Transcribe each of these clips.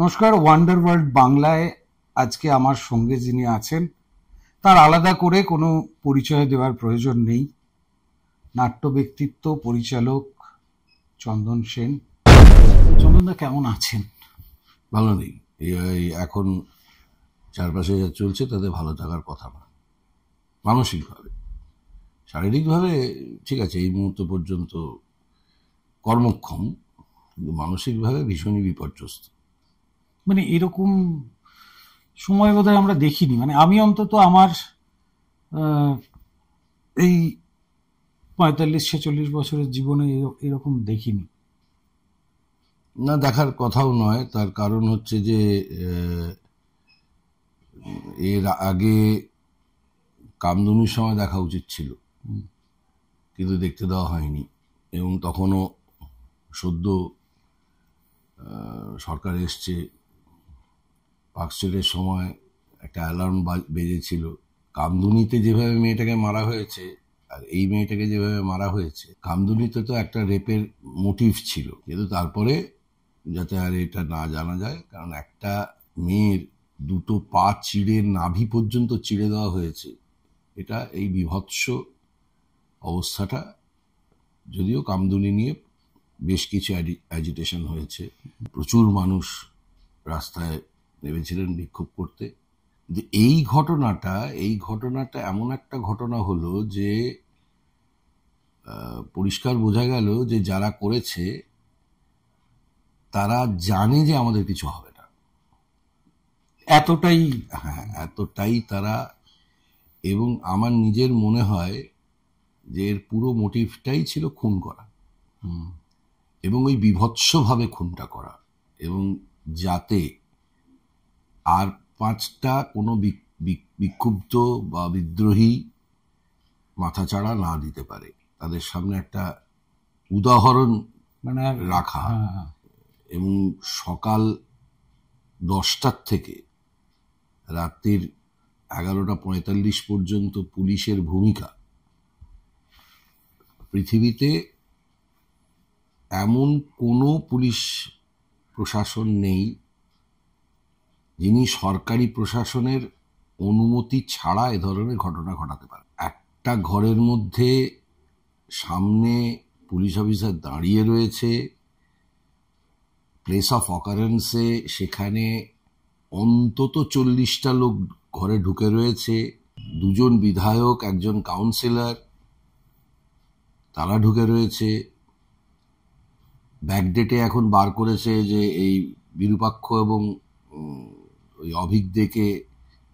নমস্কার wonder world বাংলায় আজকে আমার সঙ্গে যিনি আছেন তার আলাদা করে কোনো পরিচয় দেওয়ার প্রয়োজন নেই নাট্য ব্যক্তিত্ব পরিচালক চন্দন সেন চন্দনদা কেমন আছেন ভালো নেই এখন চারপাশে যা চলছে তাতে ভালো থাকার কথা না মানসিকভাবে শারীরিকভাবে ঠিক আছে এই মুহূর্ত পর্যন্ত কর্মক্ষম কিন্তু মানসিকভাবে ভীষণই বিপর্যস্ত মানে এরকম সময় বোধ আমরা দেখিনি মানে আমি অন্তত আমার এই পঁয়তাল্লিশ ছেচল্লিশ বছরের জীবনে এরকম দেখিনি না দেখার কথাও নয় তার কারণ হচ্ছে যে এর আগে কামদুনুর সময় দেখা উচিত ছিল কিন্তু দেখতে দেওয়া হয়নি এবং তখনও সদ্য সরকার এসছে পার্কস্ট্রিটের সময় একটা অ্যালার্ম বেজেছিল কামদুনিতে যেভাবে মেয়েটাকে মারা হয়েছে আর এই মেয়েটাকে যেভাবে মারা হয়েছে কামদুনিতে তো একটা রেপের মোটিভ ছিল কিন্তু তারপরে যাতে আর এটা না জানা যায় কারণ একটা মেয়ের দুটো পা চিড়ে নাভি পর্যন্ত চিড়ে দেওয়া হয়েছে এটা এই বিভৎস অবস্থাটা যদিও কামদুনি নিয়ে বেশ কিছু অ্যাজিটেশন হয়েছে প্রচুর মানুষ রাস্তায় নেমেছিলেন বিক্ষোভ করতে যে এই ঘটনাটা এই ঘটনাটা এমন একটা ঘটনা হলো যে পরিষ্কার বোঝা গেল যে যারা করেছে তারা জানে যে আমাদের কিছু হবে না এতটাই হ্যাঁ এতটাই তারা এবং আমার নিজের মনে হয় যে এর পুরো মোটিভটাই ছিল খুন করা এবং ওই বিভৎসভাবে খুনটা করা এবং যাতে আর পাঁচটা কোনো বিক্ষুব্ধ বা বিদ্রোহী মাথাচাড়া না দিতে পারে তাদের সামনে একটা উদাহরণ মানে রাখা হ্যাঁ, হ্যাঁ, হ্যাঁ। এবং সকাল দশটার থেকে রাত্রির এগারোটা পঁয়তাল্লিশ পর্যন্ত পুলিশের ভূমিকা পৃথিবীতে এমন কোনো পুলিশ প্রশাসন নেই যিনি সরকারি প্রশাসনের অনুমতি ছাড়া এ ধরনের ঘটনা ঘটাতে পারে একটা ঘরের মধ্যে সামনে পুলিশ অফিসার দাঁড়িয়ে রয়েছে প্লেস অফ অকারেন্সে সেখানে অন্তত চল্লিশটা লোক ঘরে ঢুকে রয়েছে দুজন বিধায়ক একজন কাউন্সিলর তারা ঢুকে রয়েছে ব্যাকডেটে এখন বার করেছে যে এই বিরূপাক্ষ এবং ওই দেখে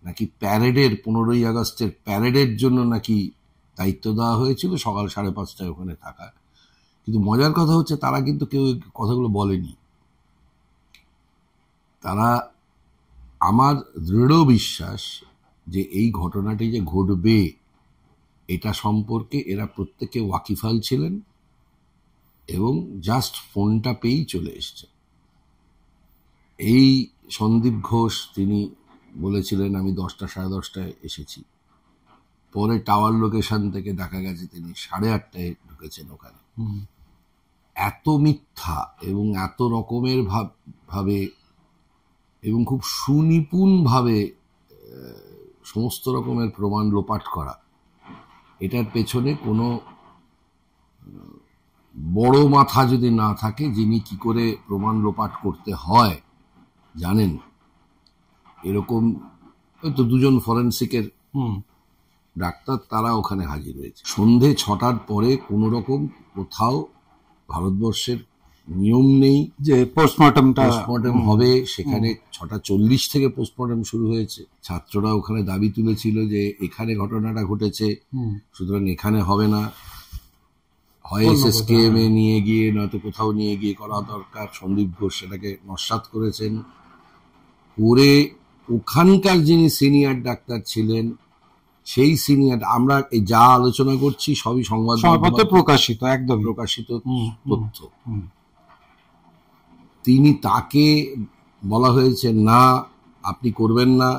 নাকি প্যারেডের পনেরোই আগস্টের প্যারেডের জন্য নাকি দায়িত্ব দেওয়া হয়েছিল সকাল সাড়ে পাঁচটায় ওখানে থাকা কিন্তু মজার কথা হচ্ছে তারা কিন্তু কেউ কথাগুলো বলেনি তারা আমার দৃঢ় বিশ্বাস যে এই ঘটনাটি যে ঘটবে এটা সম্পর্কে এরা প্রত্যেকে ওয়াকিফাল ছিলেন এবং জাস্ট ফোনটা পেয়েই চলে এসছে এই সন্দীপ ঘোষ তিনি বলেছিলেন আমি দশটা সাড়ে দশটায় এসেছি পরে টাওয়ার লোকেশন থেকে দেখা গেছে তিনি সাড়ে আটটায় ঢুকেছেন ওখানে এত মিথ্যা এবং এত রকমের ভাবে এবং খুব সুনিপুণভাবে সমস্ত রকমের প্রমাণ লোপাট করা এটার পেছনে কোনো বড় মাথা যদি না থাকে যিনি কি করে প্রমাণ লোপাট করতে হয় জানেন এরকম ওই তো দুজন ফরেন্সিকের ডাক্তার তারা ওখানে হাজির হয়েছে সন্ধে ছটার পরে কোনো রকম কোথাও ভারতবর্ষের নিয়ম নেই যে পোস্টমর্টমটা পোস্টমর্টম হবে সেখানে ছটা চল্লিশ থেকে পোস্টমর্টম শুরু হয়েছে ছাত্ররা ওখানে দাবি তুলেছিল যে এখানে ঘটনাটা ঘটেছে সুতরাং এখানে হবে না হয় এসএসকেএম এ নিয়ে গিয়ে নয়তো কোথাও নিয়ে গিয়ে করা দরকার সন্দীপ ঘোষ সেটাকে নস্বাত করেছেন করে ওখানকার যিনি সিনিয়র ডাক্তার ছিলেন সেই সিনিয়র আমরা এই যা আলোচনা করছি সবই সংবাদ প্রকাশিত একদম প্রকাশিত তথ্য তিনি তাকে বলা হয়েছে না আপনি করবেন না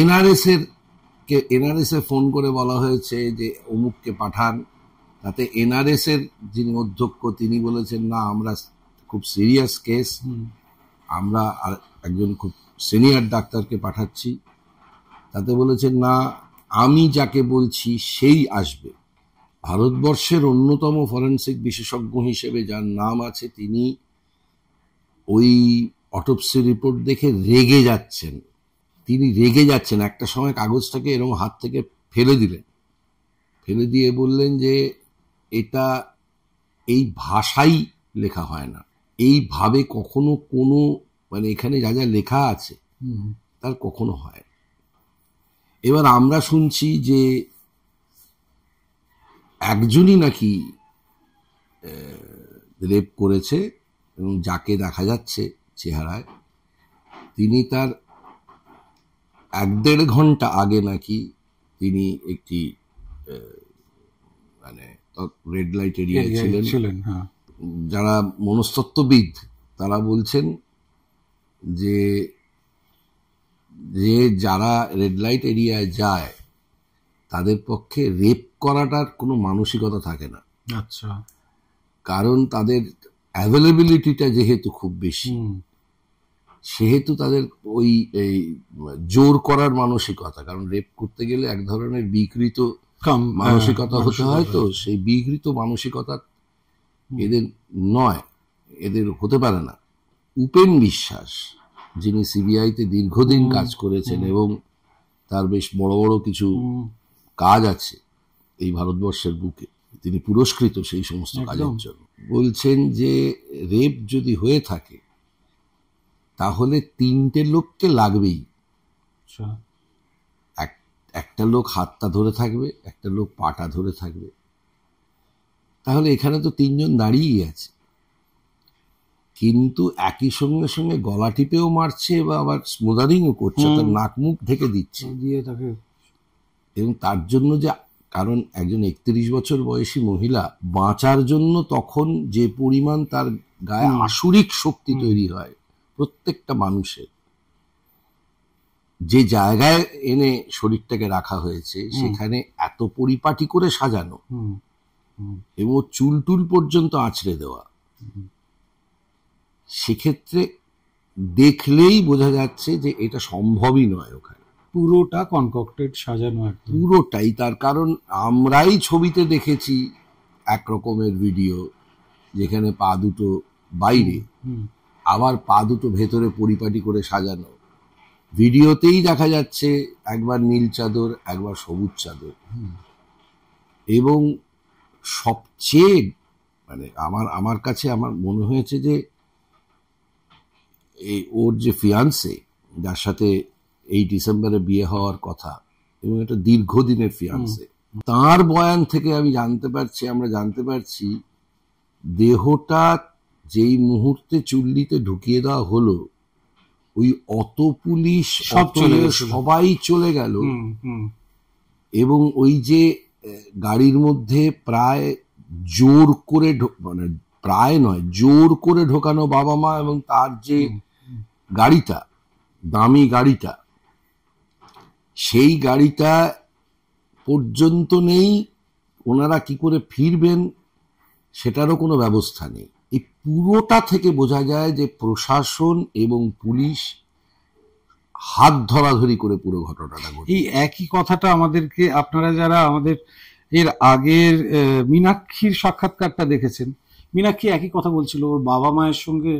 এনআরএস কে এনআরএস ফোন করে বলা হয়েছে যে অমুককে পাঠান তাতে এনআরএস এর যিনি অধ্যক্ষ তিনি বলেছেন না আমরা খুব সিরিয়াস কেস আমরা আর একজন খুব সিনিয়র ডাক্তারকে পাঠাচ্ছি তাতে বলেছেন না আমি যাকে বলছি সেই আসবে ভারতবর্ষের অন্যতম ফরেন্সিক বিশেষজ্ঞ হিসেবে যার নাম আছে তিনি ওই অটোপসি রিপোর্ট দেখে রেগে যাচ্ছেন তিনি রেগে যাচ্ছেন একটা সময় কাগজটাকে এরকম হাত থেকে ফেলে দিলেন ফেলে দিয়ে বললেন যে এটা এই ভাষাই লেখা হয় না এইভাবে কখনো কোনো মানে এখানে যা যা লেখা আছে তার কখনো হয় এবার আমরা শুনছি যে একজনই নাকি রেপ করেছে এবং যাকে দেখা যাচ্ছে চেহারায় তিনি তার এক দেড় ঘন্টা আগে নাকি তিনি একটি মানে রেড লাইট এরিয়া ছিলেন হ্যাঁ। যারা মনস্তত্ত্ববিদ তারা বলছেন যে যে যারা রেড লাইট এরিয়ায় যায় তাদের পক্ষে রেপ করাটার কোনো মানসিকতা থাকে না আচ্ছা কারণ তাদের অ্যাভেলেবিলিটিটা যেহেতু খুব বেশি সেহেতু তাদের ওই এই জোর করার মানসিকতা কারণ রেপ করতে গেলে এক ধরনের বিকৃত হ্যাঁ, মানসিকতা হতে হয় তো সেই বিকৃত মানসিকতা এদের নয় এদের হতে পারে না উপেন বিশ্বাস যিনি সিবিআইতে দীর্ঘদিন কাজ করেছেন এবং তার বেশ বড় বড় কিছু কাজ আছে এই ভারতবর্ষের বুকে তিনি পুরস্কৃত সেই সমস্ত কাজের জন্য বলছেন যে রেপ যদি হয়ে থাকে তাহলে তিনটে লোককে লাগবেই আচ্ছা। একটা লোক হাতটা ধরে থাকবে একটা লোক পাটা ধরে থাকবে তাহলে এখানে তো তিনজন দাঁড়িয়েই আছে কিন্তু একই সঙ্গে সঙ্গে গলা টিপেও মারছে বা আবার স্মুদারিংও করছে তার নাক মুখ ঢেকে দিচ্ছে দিয়ে তাকে এবং তার জন্য যে কারণ একজন একত্রিশ বছর বয়সী মহিলা বাঁচার জন্য তখন যে পরিমাণ তার গায়ে আসুরিক শক্তি তৈরি হয় প্রত্যেকটা মানুষের যে জায়গায় এনে শরীরটাকে রাখা হয়েছে সেখানে এত পরিপাটি করে সাজানো এবং চুলটুল পর্যন্ত আঁচড়ে দেওয়া সেক্ষেত্রে দেখলেই বোঝা যাচ্ছে যে এটা সম্ভবই নয় ওখানে পুরোটা কনকক্টেড সাজানো আর পুরোটাই তার কারণ আমরাই ছবিতে দেখেছি এক রকমের ভিডিও যেখানে পা দুটো বাইরে আবার পা দুটো ভেতরে পরিপাটি করে সাজানো ভিডিওতেই দেখা যাচ্ছে একবার নীল চাদর একবার সবুজ চাদর এবং সবচেয়ে মানে আমার আমার কাছে আমার মনে হয়েছে যে এই ওর যে ফিয়ান্সে যার সাথে এই ডিসেম্বরে বিয়ে হওয়ার কথা এবং এটা দীর্ঘদিনের ফিয়ান্সে তার বয়ান থেকে আমি জানতে পারছি আমরা জানতে পারছি দেহটা যেই মুহূর্তে চুল্লিতে ঢুকিয়ে দেওয়া হলো ওই অত পুলিশ সবাই চলে গেল এবং ওই যে গাড়ির মধ্যে প্রায় জোর করে মানে প্রায় নয় জোর করে ঢোকানো বাবা মা এবং তার যে গাড়িটা দামি গাড়িটা সেই গাড়িটা পর্যন্ত নেই ওনারা কি করে ফিরবেন সেটারও কোনো ব্যবস্থা নেই এই পুরোটা থেকে বোঝা যায় যে প্রশাসন এবং পুলিশ হাত ধরাধরি করে পুরো ঘটনাটা ঘটে এই একই কথাটা আমাদেরকে আপনারা যারা আমাদের এর আগের মীনাক্ষীর সাক্ষাৎকারটা দেখেছেন মীনাক্ষী একই কথা বলছিল ওর বাবা মায়ের সঙ্গে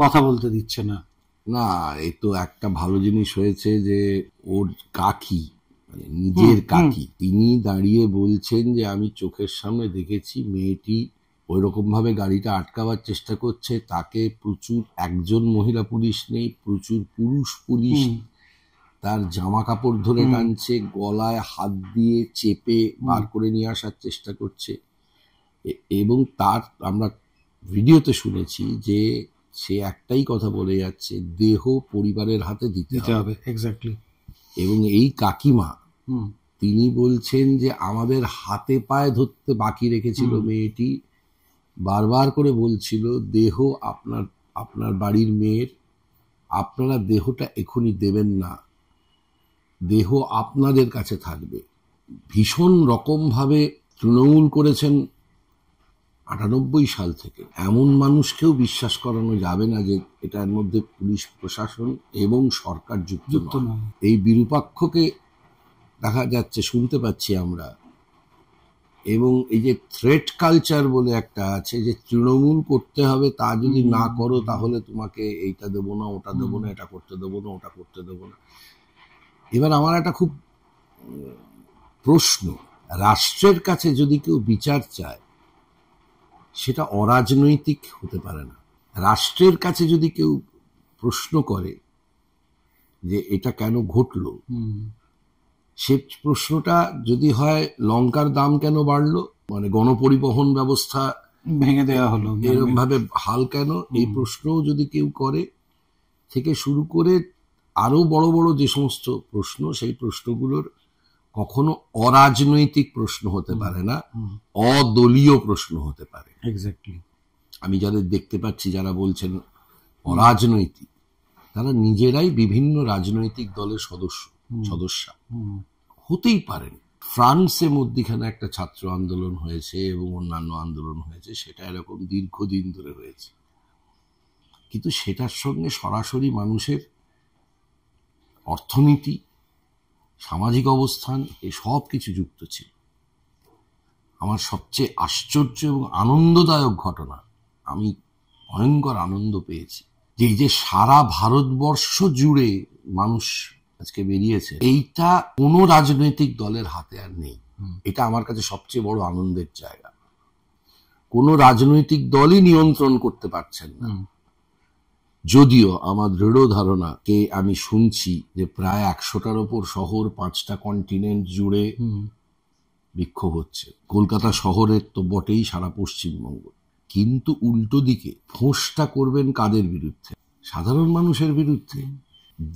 কথা বলতে দিচ্ছে না না এই তো একটা ভালো জিনিস হয়েছে যে ওর কাকি মানে নিজের কাকি তিনি দাঁড়িয়ে বলছেন যে আমি চোখের সামনে দেখেছি মেয়েটি ওই রকমভাবে গাড়িটা আটকাবার চেষ্টা করছে তাকে প্রচুর একজন মহিলা পুলিশ নেই প্রচুর পুরুষ পুলিশ তার জামা কাপড় ধরে টানছে গলায় হাত দিয়ে চেপে বার করে নিয়ে আসার চেষ্টা করছে এবং তার আমরা ভিডিওতে শুনেছি যে সে একটাই কথা বলে যাচ্ছে দেহ পরিবারের হাতে দিতে হবে এক্স্যাক্টলি এবং এই কাকিমা তিনি বলছেন যে আমাদের হাতে পায়ে ধরতে বাকি রেখেছিল মেয়েটি বারবার করে বলছিল দেহ আপনার আপনার বাড়ির মেয়ের আপনারা দেহটা এখনই দেবেন না দেহ আপনাদের কাছে থাকবে ভীষণ রকমভাবে তৃণমূল করেছেন আটানব্বই সাল থেকে এমন মানুষকেও বিশ্বাস করানো যাবে না যে এটার মধ্যে পুলিশ প্রশাসন এবং সরকার যুক্ত এই বিরূপাক্ষকে দেখা যাচ্ছে শুনতে পাচ্ছি আমরা এবং এই যে থ্রেট কালচার বলে একটা আছে যে তৃণমূল করতে হবে তা যদি না করো তাহলে তোমাকে এইটা দেবো না ওটা দেবো না এটা করতে দেবো না ওটা করতে দেবো না এবার আমার একটা খুব প্রশ্ন রাষ্ট্রের কাছে যদি কেউ বিচার চায় সেটা অরাজনৈতিক হতে পারে না রাষ্ট্রের কাছে যদি কেউ প্রশ্ন করে যে এটা কেন ঘটলো সে প্রশ্নটা যদি হয় লঙ্কার দাম কেন বাড়লো মানে গণপরিবহন ব্যবস্থা ভেঙে দেওয়া হলো এরকম ভাবে হাল কেন এই প্রশ্নও যদি কেউ করে থেকে শুরু করে আরো বড় বড় যে সমস্ত প্রশ্ন সেই প্রশ্নগুলোর কখনো অরাজনৈতিক প্রশ্ন হতে পারে না অদলীয় প্রশ্ন হতে পারে এক্স্যাক্টলি আমি যাদের দেখতে পাচ্ছি যারা বলছেন অরাজনৈতিক তারা নিজেরাই বিভিন্ন রাজনৈতিক দলের সদস্য সদস্যা হতেই পারেন ফ্রান্সে মধ্যিখানে একটা ছাত্র আন্দোলন হয়েছে এবং অন্যান্য আন্দোলন হয়েছে সেটা এরকম দীর্ঘদিন ধরে হয়েছে কিন্তু সেটার সঙ্গে সরাসরি মানুষের অর্থনীতি সামাজিক অবস্থান এসব কিছু যুক্ত ছিল আমার সবচেয়ে আশ্চর্য এবং আনন্দদায়ক ঘটনা আমি ভয়ঙ্কর আনন্দ পেয়েছি যে যে সারা ভারতবর্ষ জুড়ে মানুষ আজকে বেরিয়েছে এইটা কোনো রাজনৈতিক দলের হাতে আর নেই এটা আমার কাছে সবচেয়ে বড় আনন্দের জায়গা কোন রাজনৈতিক দলই নিয়ন্ত্রণ করতে পারছেন না যদিও আমার দৃঢ় ধারণা কে আমি শুনছি যে প্রায় একশোটার ওপর শহর পাঁচটা কন্টিনেন্ট জুড়ে বিক্ষোভ হচ্ছে কলকাতা শহরের তো বটেই সারা পশ্চিমবঙ্গ কিন্তু উল্টো দিকে ফোঁসটা করবেন কাদের বিরুদ্ধে সাধারণ মানুষের বিরুদ্ধে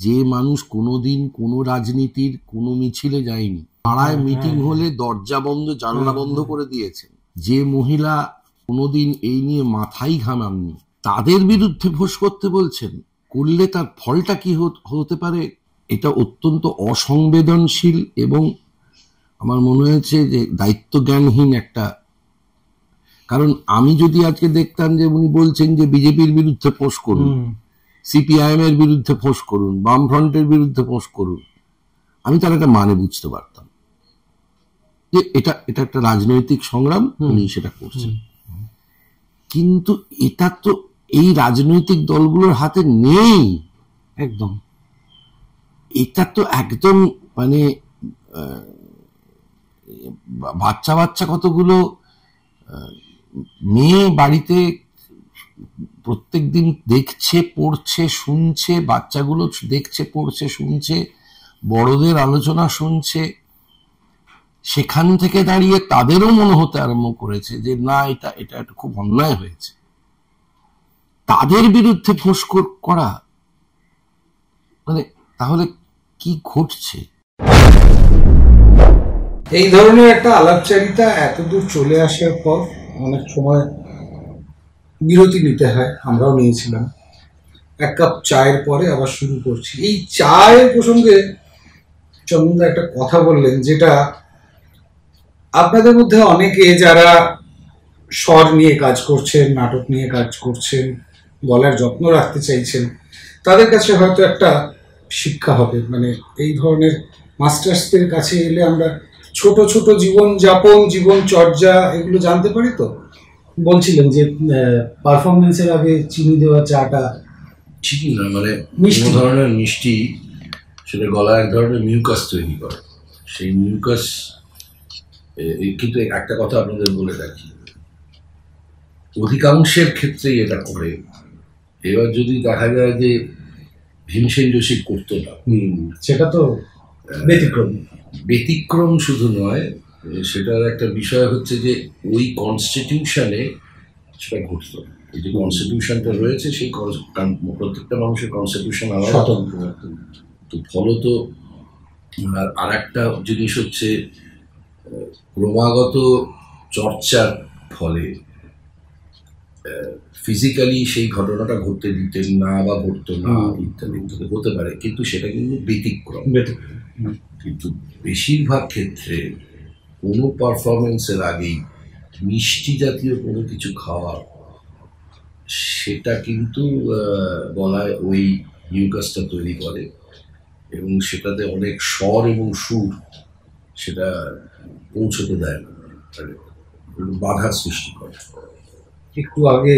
যে মানুষ কোনোদিন কোনো রাজনীতির কোনো মিছিলে যায়নি পাড়ায় হ্যাঁ, মিটিং হ্যাঁ। হলে দরজা বন্ধ জানলা হ্যাঁ, বন্ধ করে দিয়েছেন যে মহিলা কোনোদিন এই নিয়ে মাথাই ঘামাননি তাদের বিরুদ্ধে ভোষ করতে বলছেন করলে তার ফলটা কি হতে পারে এটা অত্যন্ত অসংবেদনশীল এবং আমার মনে হয়েছে যে দায়িত্ব জ্ঞানহীন একটা কারণ আমি যদি আজকে দেখতাম যে উনি বলছেন যে বিজেপির বিরুদ্ধে পোষ করুন সিপিআইএম এর বিরুদ্ধে ফোঁস করুন বামফ্রন্টের বিরুদ্ধে ফোঁস করুন আমি তার একটা মানে বুঝতে পারতাম যে এটা এটা একটা রাজনৈতিক সংগ্রাম উনি সেটা করছেন কিন্তু এটা তো এই রাজনৈতিক দলগুলোর হাতে নেই একদম এটা তো একদম মানে বাচ্চা বাচ্চা কতগুলো মেয়ে বাড়িতে প্রত্যেক দিন দেখছে পড়ছে শুনছে বাচ্চাগুলো দেখছে পড়ছে শুনছে বড়দের আলোচনা শুনছে সেখান থেকে দাঁড়িয়ে তাদেরও মনে হতে আরম্ভ করেছে যে না এটা এটা একটা খুব অন্যায় হয়েছে তাদের বিরুদ্ধে ফোসকর করা মানে তাহলে কি ঘটছে এই ধরনের একটা আলাপচারিতা এতদূর চলে আসার পর অনেক সময় বিরতি নিতে হয় আমরাও নিয়েছিলাম এক কাপ চায়ের পরে আবার শুরু করছি এই চায়ের প্রসঙ্গে চন্দনদা একটা কথা বললেন যেটা আপনাদের মধ্যে অনেকে যারা স্বর নিয়ে কাজ করছেন নাটক নিয়ে কাজ করছেন গলার যত্ন রাখতে চাইছেন তাদের কাছে হয়তো একটা শিক্ষা হবে মানে এই ধরনের মাস্টার্সদের কাছে এলে আমরা ছোট ছোট জীবন যাপন জীবন চর্যা এগুলো জানতে পারি তো বলছিলেন যে পারফরমেন্সের আগে চিনি দেওয়া চাটা ঠিকই না মানে মিষ্টি ধরনের মিষ্টি সেটা গলা এক ধরনের মিউকাস তৈরি করে সেই মিউকাস কিন্তু একটা কথা আপনাদের বলে রাখি অধিকাংশের ক্ষেত্রেই এটা করে এবার যদি দেখা যায় যে ভীমসেন যোশী করতো না সেটা তো ব্যতিক্রম ব্যতিক্রম শুধু নয় সেটার একটা বিষয় হচ্ছে যে ওই কনস্টিটিউশনে সেটা ঘটত এই যে কনস্টিটিউশনটা রয়েছে সেই প্রত্যেকটা মানুষের কনস্টিটিউশন আলাদা তো ফলত আর আর একটা জিনিস হচ্ছে ক্রমাগত চর্চার ফলে ফিজিক্যালি সেই ঘটনাটা ঘটতে দিতেন না বা ঘটতো না ইত্যাদি ইত্যাদি হতে পারে কিন্তু সেটা কিন্তু ব্যতিক্রম কিন্তু বেশিরভাগ ক্ষেত্রে কোনো পারফরমেন্সের আগেই মিষ্টি জাতীয় কোনো কিছু খাওয়া সেটা কিন্তু গলায় ওই নিউকাসটা তৈরি করে এবং সেটাতে অনেক স্বর এবং সুর সেটা পৌঁছতে দেয় না মানে বাধার সৃষ্টি করে একটু আগে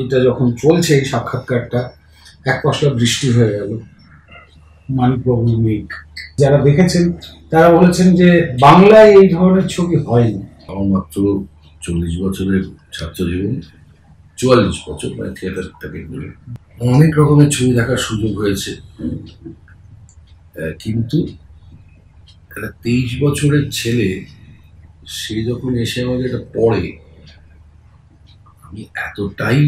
এইটা যখন চলছে এই সাক্ষাৎকারটা এক পাশটা বৃষ্টি হয়ে গেল মানিকবাবুর মেঘ যারা দেখেছেন তারা বলেছেন যে বাংলায় এই ধরনের ছবি হয়নি আমার মাত্র চল্লিশ বছরের ছাত্র জীবন চুয়াল্লিশ বছর মানে থিয়েটারটাকে বলে অনেক রকমের ছবি দেখার সুযোগ হয়েছে কিন্তু একটা তেইশ বছরের ছেলে সে যখন এসে আমাকে এটা পড়ে আমি এতটাই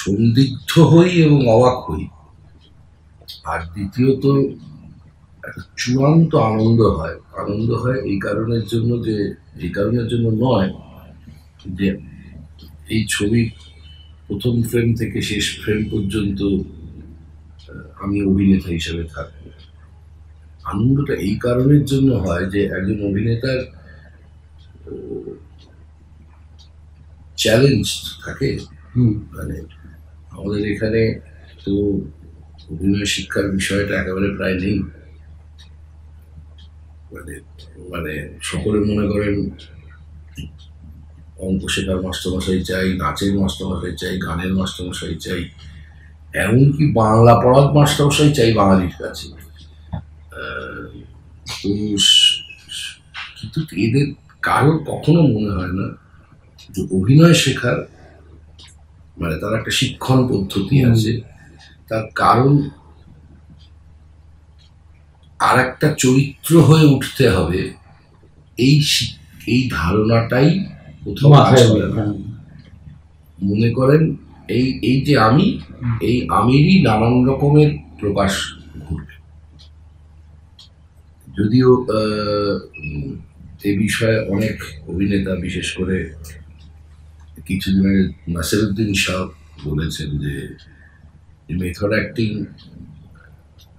সন্দিগ্ধ হই এবং অবাক হই আর দ্বিতীয়ত চূড়ান্ত আনন্দ হয় আনন্দ হয় এই কারণের জন্য যে এই কারণের জন্য নয় যে এই ছবি প্রথম ফ্রেম থেকে শেষ ফ্রেম পর্যন্ত আমি অভিনেতা হিসেবে থাকব আনন্দটা এই কারণের জন্য হয় যে একজন অভিনেতার চ্যালেঞ্জ থাকে মানে আমাদের এখানে তো অভিনয় শিক্ষার বিষয়টা একেবারে প্রায় নেই মানে মানে সকলে মনে করেন অঙ্ক শেখার মাস্টারমশাই চাই নাচের মাস্টারমশাই চাই গানের মাস্টারমশাই চাই এমনকি বাংলা পড়ার মাস্টারমশাই চাই বাঙালির কাছে কিন্তু এদের কারোর কখনো মনে হয় না যে অভিনয় শেখার মানে তার একটা শিক্ষণ পদ্ধতি আছে তার কারণ আর একটা চরিত্র হয়ে উঠতে হবে এই এই ধারণাটাই কোথাও মনে করেন এই এই যে আমি এই আমিরই নানান রকমের প্রকাশ ঘটবে যদিও এ বিষয়ে অনেক অভিনেতা বিশেষ করে কিছুদিন আগে নাসিরুদ্দিন শাহ বলেছেন যে মেথড অ্যাক্টিং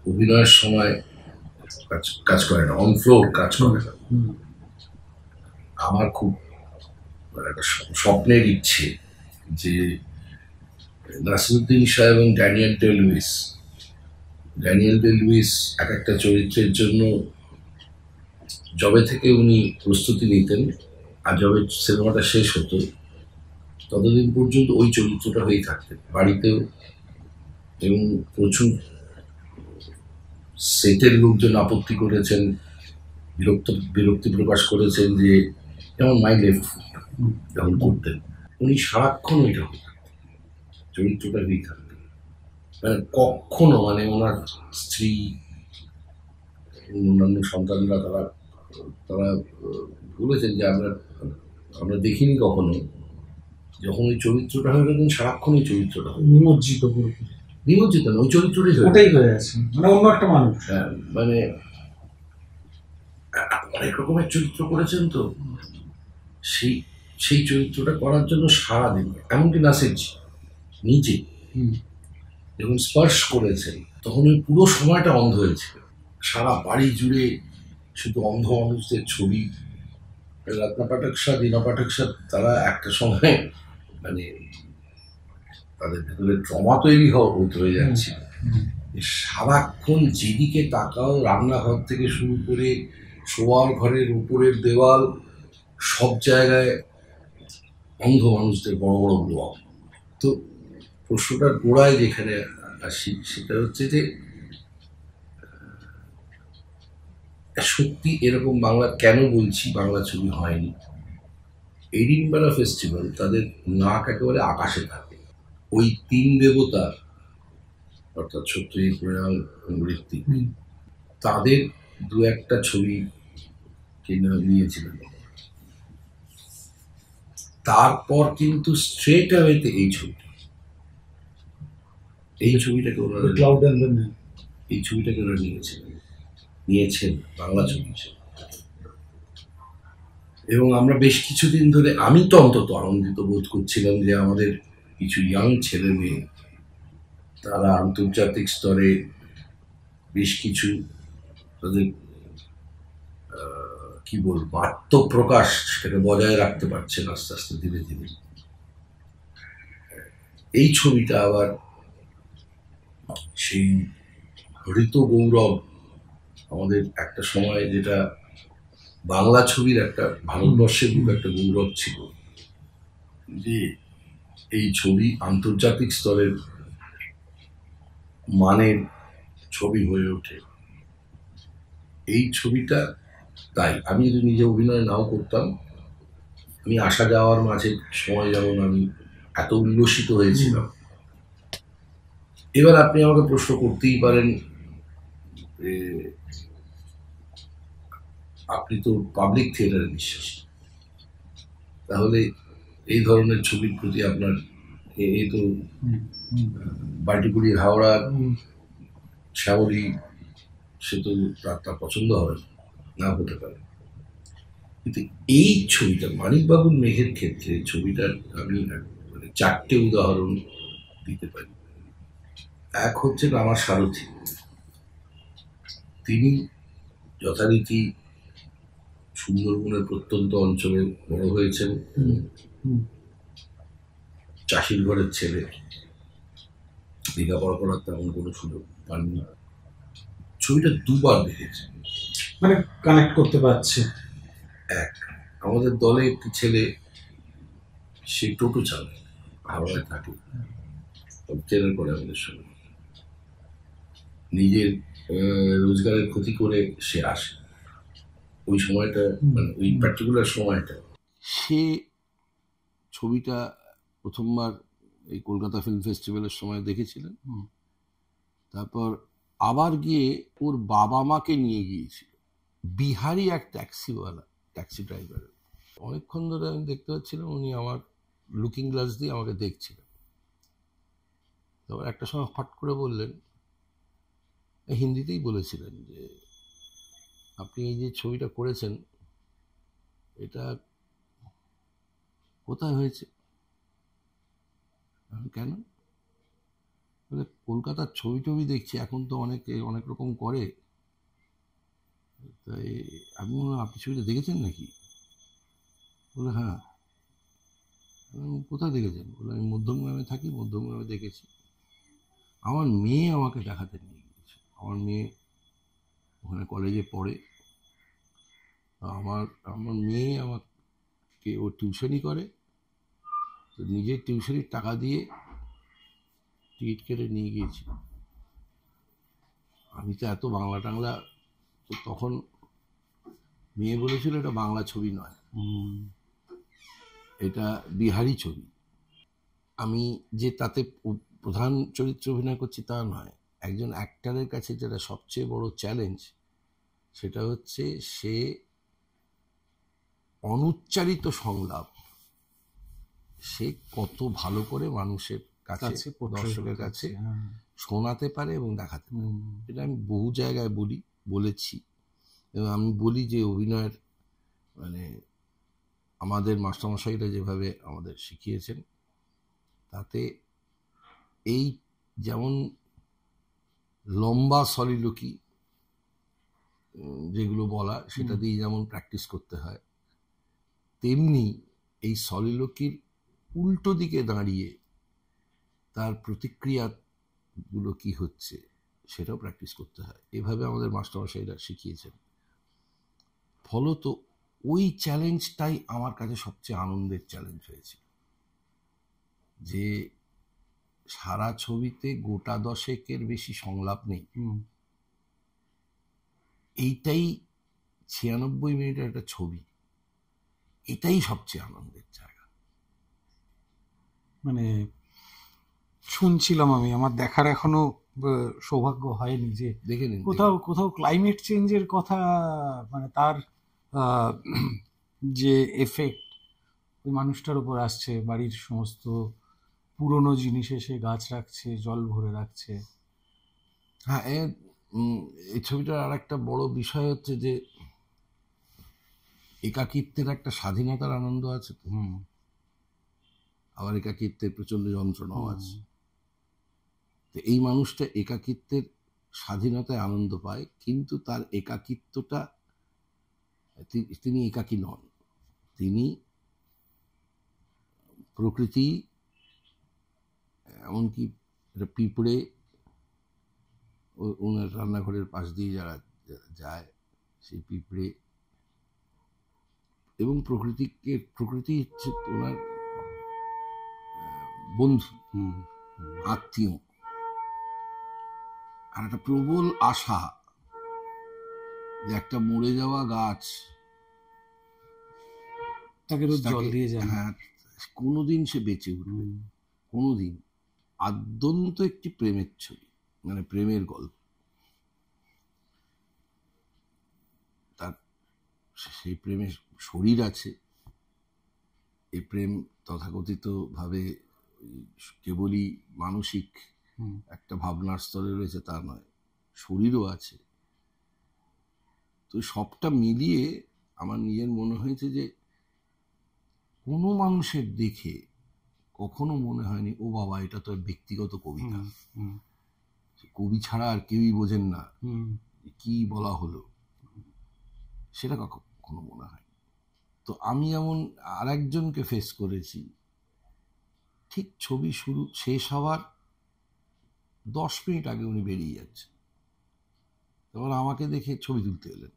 অভিনয়ের সময় কাজ কাজ করে না অন ফ্লোর কাজ করে না আমার খুব মানে একটা স্বপ্নের ইচ্ছে যে নাসিরুদ্দিন শাহ এবং Daniel Day Lewis Daniel Day Lewis এক একটা চরিত্রের জন্য যবে থেকে উনি প্রস্তুতি নিতেন আর যবে সিনেমাটা শেষ হতো ততদিন পর্যন্ত ওই চরিত্রটা হয়েই থাকতেন বাড়িতেও এবং প্রচুর সেটের লোকজন আপত্তি করেছেন বিরক্ত বিরক্তি প্রকাশ করেছেন যে যেমন মাই লেফ যেমন করতেন উনি সারাক্ষণ ওইটা হতেন চরিত্রটা ওই থাকতেন মানে কখনো মানে ওনার স্ত্রী অন্যান্য সন্তানরা তারা তারা বলেছেন যে আমরা আমরা দেখিনি কখনো যখন ওই চরিত্রটা হয়ে গেলেন সারাক্ষণ ওই চরিত্রটা নিমজ্জিত করে নিমজ্জিত না ওই চরিত্রটাই ওটাই হয়ে আছে মানে অন্য একটা মানুষ হ্যাঁ, মানে অনেক রকমের চরিত্র করেছেন তো সেই সেই চরিত্রটা করার জন্য সারা দিন এমনকি নাসির নিজে যখন স্পর্শ করেছেন তখন ওই পুরো সময়টা অন্ধ হয়েছিল সারা বাড়ি জুড়ে শুধু অন্ধ মানুষদের ছবি রত্না পাঠক সাহ রীনা পাঠক সাহ তারা একটা সময় মানে তাদের ভেতরে জমা তৈরি হওয়া উতরে যাচ্ছিল সারাক্ষণ যেদিকে তাকাও রান্নাঘর থেকে শুরু করে শোয়ার ঘরের উপরের দেওয়াল সব জায়গায় অন্ধ মানুষদের বড় বড় ব্লক তো প্রশ্নটার গোড়ায় যেখানে আসি সেটা হচ্ছে যে সত্যি এরকম বাংলা কেন বলছি বাংলা ছবি হয়নি এডিনবেলা ফেস্টিভ্যাল তাদের নাক একেবারে আকাশে থাকে ওই তিন দেবতার অর্থাৎ সত্যজিৎ মৃণাল ঋত্বিক তাদের দু একটা ছবি নিয়েছিলেন তারপর কিন্তু স্ট্রেট অ্যাওয়েতে এই ছবিটা এই ছবিটাকে ওনারা ক্লাউড এই ছবিটাকে ওনারা নিয়েছিলেন নিয়েছেন বাংলা ছবি এবং আমরা বেশ কিছুদিন ধরে আমি তো অন্তত আনন্দিত বোধ করছিলাম যে আমাদের কিছু ইয়াং ছেলে মেয়ে তারা আন্তর্জাতিক স্তরে বেশ কিছু তাদের কি বলবো আত্মপ্রকাশ সেটাকে বজায় রাখতে পারছেন আস্তে আস্তে ধীরে ধীরে এই ছবিটা আবার সেই হৃত গৌরব আমাদের একটা সময় যেটা বাংলা ছবির একটা ভারতবর্ষের বুক একটা গৌরব ছিল যে এই ছবি আন্তর্জাতিক স্তরের মানের ছবি হয়ে ওঠে এই ছবিটা তাই আমি যদি নিজে অভিনয় নাও করতাম আমি আসা যাওয়ার মাঝে সময় যেমন আমি এত উল্লসিত হয়েছিলাম এবার আপনি আমাকে প্রশ্ন করতেই পারেন আপনি তো পাবলিক থিয়েটারে বিশ্বাসী তাহলে এই ধরনের ছবির প্রতি আপনার এই তো বাটিগুড়ি হাওড়া শ্যাবলি সে তো তার পছন্দ হবে না হতে পারে কিন্তু এই ছবিটা মানিকবাবুর মেঘের ক্ষেত্রে ছবিটার আমি মানে চারটে উদাহরণ দিতে পারি এক হচ্ছেন আমার সারথী তিনি যথারীতি সুন্দরবনের প্রত্যন্ত অঞ্চলে বড় হয়েছেন চাষির ঘরের ছেলে লেখাপড়া করার তেমন কোনো সুযোগ পাননি ছবিটা দুবার দেখেছে মানে কানেক্ট করতে পারছে এক আমাদের দলে একটি ছেলে সে টোটো চালে হাওড়ায় থাকে ট্রেনের করে আমাদের সঙ্গে নিজের রোজগারের ক্ষতি করে সে আসে ওই সময়টা মানে ওই পার্টিকুলার সময়টা সে ছবিটা প্রথমবার এই কলকাতা ফিল্ম ফেস্টিভ্যালের সময় দেখেছিলেন তারপর আবার গিয়ে ওর বাবা মাকে নিয়ে গিয়েছিল বিহারি এক ট্যাক্সিওয়ালা ট্যাক্সি ড্রাইভার অনেকক্ষণ ধরে আমি দেখতে পাচ্ছিলাম উনি আমার লুকিং গ্লাস দিয়ে আমাকে দেখছিলেন তারপর একটা সময় হট করে বললেন হিন্দিতেই বলেছিলেন যে আপনি এই যে ছবিটা করেছেন এটা কোথায় হয়েছে কেন মানে কলকাতার ছবি টবি দেখছি এখন তো অনেকে অনেক রকম করে তাই আমি মনে আপনি ছবিটা দেখেছেন নাকি বলে হ্যাঁ কোথায় দেখেছেন বলে আমি মধ্যমগ্রামে থাকি মধ্যমগ্রামে দেখেছি আমার মেয়ে আমাকে দেখাতে নিয়ে গিয়েছে আমার মেয়ে ওখানে কলেজে পড়ে আমার আমার মেয়ে আমার কে ও টিউশনি করে তো নিজের টিউশনির টাকা দিয়ে টিকিট কেটে নিয়ে গিয়েছি আমি তো এত বাংলা টাংলা তো তখন মেয়ে বলেছিল এটা বাংলা ছবি নয় এটা বিহারি ছবি আমি যে তাতে প্রধান চরিত্র অভিনয় করছি তা নয় একজন অ্যাক্টারের কাছে যেটা সবচেয়ে বড় চ্যালেঞ্জ সেটা হচ্ছে সে অনুচ্চারিত সংলাপ সে কত ভালো করে মানুষের কাছে দর্শকের কাছে হ্যাঁ। শোনাতে পারে এবং দেখাতে পারে এটা আমি বহু জায়গায় বলি বলেছি এবং আমি বলি যে অভিনয়ের মানে আমাদের মাস্টারমশাইরা যেভাবে আমাদের শিখিয়েছেন তাতে এই যেমন লম্বা সলিলকি যেগুলো বলা সেটা দিয়ে যেমন প্র্যাকটিস করতে হয় তেমনি এই সলিলকির উল্টো দিকে দাঁড়িয়ে তার প্রতিক্রিয়াগুলো কি হচ্ছে সেটাও প্র্যাকটিস করতে হয় এভাবে আমাদের মাস্টারমশাইরা শিখিয়েছেন ফলত ওই চ্যালেঞ্জটাই আমার কাছে সবচেয়ে আনন্দের চ্যালেঞ্জ হয়েছে যে সারা ছবিতে গোটা দশেকের বেশি সংলাপ নেই এইটাই ছিয়ানব্বই মিনিটের একটা ছবি এটাই সবচেয়ে আনন্দের জায়গা মানে শুনছিলাম আমি আমার দেখার এখনো সৌভাগ্য হয়নি যে দেখে নিন কোথাও কোথাও ক্লাইমেট চেঞ্জের কথা মানে তার যে এফেক্ট ওই মানুষটার উপর আসছে বাড়ির সমস্ত পুরনো জিনিসে সে গাছ রাখছে জল ভরে রাখছে হ্যাঁ এই ছবিটার আর একটা বড় বিষয় হচ্ছে যে একাকিত্বের একটা স্বাধীনতার আনন্দ আছে হুম আবার একাকিত্বের প্রচন্ড যন্ত্রণাও আছে তো এই মানুষটা একাকিত্বের স্বাধীনতায় আনন্দ পায় কিন্তু তার একাকিত্বটা তিনি একাকী নন তিনি প্রকৃতি এমনকি পিঁপড়ে ওনার রান্নাঘরের পাশ দিয়ে যারা যায় সেই পিঁপড়ে এবং প্রকৃতিকে প্রকৃতি হচ্ছে ওনার বন্ধু আত্মীয় আর একটা প্রবল আশা যে একটা মরে যাওয়া গাছ তাকে জল দিয়ে যায় হ্যাঁ কোনোদিন সে বেঁচে উঠবে কোনোদিন আদ্যন্ত একটি প্রেমের ছবি মানে প্রেমের গল্প তার সেই প্রেমের শরীর আছে এ প্রেম তথাকথিতভাবে কেবলই মানসিক একটা ভাবনার স্তরে রয়েছে তা নয় শরীরও আছে তো সবটা মিলিয়ে আমার নিজের মনে হয়েছে যে কোনো মানুষের দেখে কখনো মনে হয়নি ও বাবা এটা তো ব্যক্তিগত কবিতা কবি ছাড়া আর কেউই বোঝেন না কি বলা হলো সেটা কখনো মনে হয় তো আমি এমন আরেকজনকে ফেস করেছি ঠিক ছবি শুরু শেষ হওয়ার দশ মিনিট আগে উনি বেরিয়ে যাচ্ছে তখন আমাকে দেখে ছবি তুলতে এলেন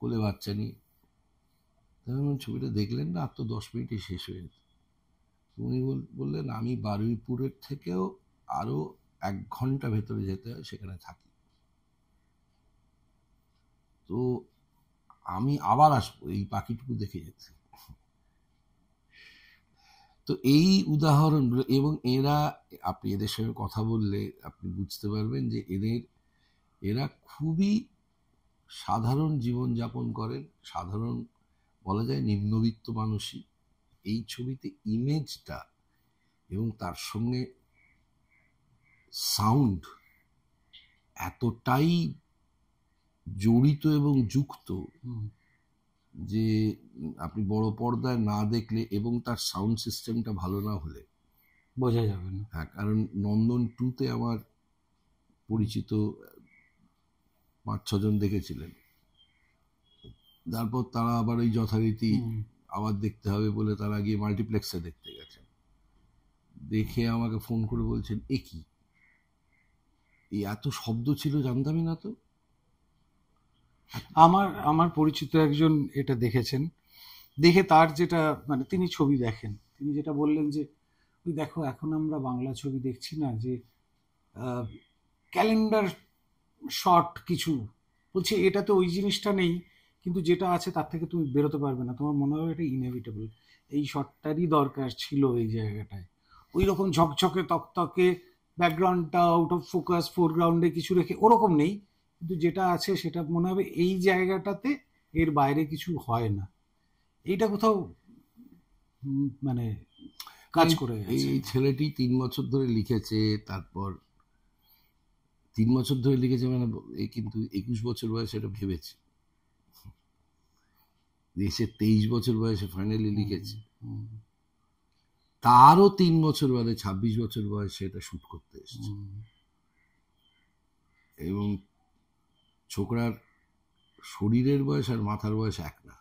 কোলে বাচ্চা নিয়ে তখন ছবিটা দেখলেন না আর তো দশ মিনিটই শেষ হয়ে যেত উনি বললেন আমি বারুইপুরের থেকেও আরও এক ঘন্টা ভেতরে যেতে হয় সেখানে থাকি তো আমি আবার আসবো এই পাখিটুকু দেখে যেতে তো এই উদাহরণগুলো এবং এরা আপনি এদের সঙ্গে কথা বললে আপনি বুঝতে পারবেন যে এদের এরা খুবই সাধারণ জীবনযাপন করেন সাধারণ বলা যায় নিম্নবিত্ত মানুষই এই ছবিতে ইমেজটা এবং তার সঙ্গে সাউন্ড এতটাই জড়িত এবং যুক্ত যে আপনি বড় পর্দায় না দেখলে এবং তার সাউন্ড সিস্টেমটা ভালো না হলে বোঝা যাবে না হ্যাঁ কারণ নন্দন টুতে আমার পরিচিত পাঁচ ছজন দেখেছিলেন তারপর তারা আবার ওই যথারীতি আবার দেখতে হবে বলে তারা গিয়ে মাল্টিপ্লেক্সে দেখতে গেছেন দেখে আমাকে ফোন করে বলছেন এ কি এই এত শব্দ ছিল জানতামই না তো আমার আমার পরিচিত একজন এটা দেখেছেন দেখে তার যেটা মানে তিনি ছবি দেখেন তিনি যেটা বললেন যে ওই দেখো এখন আমরা বাংলা ছবি দেখছি না যে ক্যালেন্ডার শর্ট কিছু বলছে এটা তো ওই জিনিসটা নেই কিন্তু যেটা আছে তার থেকে তুমি বেরোতে পারবে না তোমার মনে হবে এটা ইনএভিটেবল এই শটটারই দরকার ছিল এই জায়গাটায় ওই রকম ঝকঝকে তকতকে ব্যাকগ্রাউন্ডটা আউট অফ ফোকাস ফোরগ্রাউন্ডে কিছু রেখে ওরকম নেই কিন্তু যেটা আছে সেটা মনে হবে এই জায়গাটাতে এর বাইরে কিছু হয় না এইটা কোথাও মানে কাজ করে এই ছেলেটি তিন বছর ধরে লিখেছে তারপর তিন বছর ধরে লিখেছে মানে এই কিন্তু একুশ বছর বয়সে এটা ভেবেছে এসে তেইশ বছর বয়সে ফাইনালি লিখেছে তারও তিন বছর বাদে ছাব্বিশ বছর বয়সে এটা শুট করতে এসছে এবং ছোকরার শরীরের বয়স আর মাথার বয়স এক না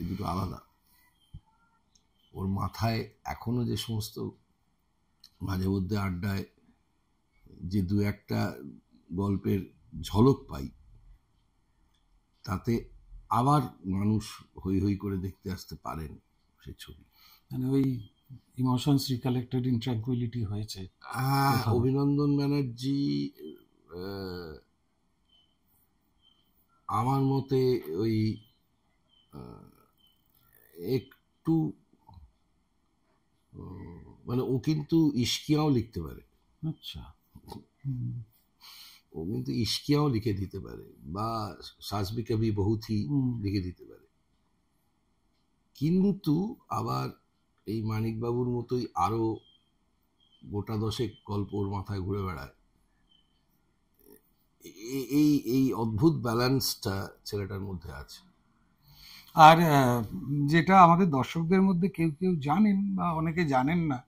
এ দুটো আলাদা ওর মাথায় এখনও যে সমস্ত মাঝে মধ্যে আড্ডায় যে দু একটা গল্পের ঝলক পাই তাতে আবার মানুষ হই হই করে দেখতে আসতে পারেন সে ছবি মানে ওই ইমোশনস রিকালেক্টেড ইন ট্র্যাঙ্কুইলিটি হয়েছে অভিনন্দন ব্যানার্জি আমার মতে ওই একটু মানে ও কিন্তু ইস্কিয়াও লিখতে পারে আচ্ছা ও কিন্তু ইস্কিয়াও লিখে দিতে পারে বা সাজবি কবি বহুতই লিখে দিতে পারে কিন্তু আবার এই মানিকবাবুর মতোই আরও গোটা দশেক গল্প ওর মাথায় ঘুরে বেড়ায় এই এই অদ্ভুত ব্যালেন্সটা ছেলেটার মধ্যে আছে আর যেটা আমাদের দর্শকদের মধ্যে কেউ কেউ জানেন বা অনেকে জানেন না